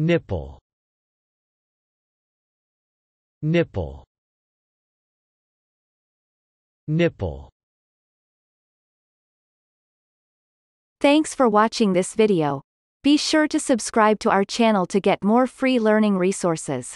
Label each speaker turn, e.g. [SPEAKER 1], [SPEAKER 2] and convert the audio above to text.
[SPEAKER 1] Nipple Nipple Nipple
[SPEAKER 2] Thanks for watching this video. Be sure to subscribe to our channel to get more free learning resources.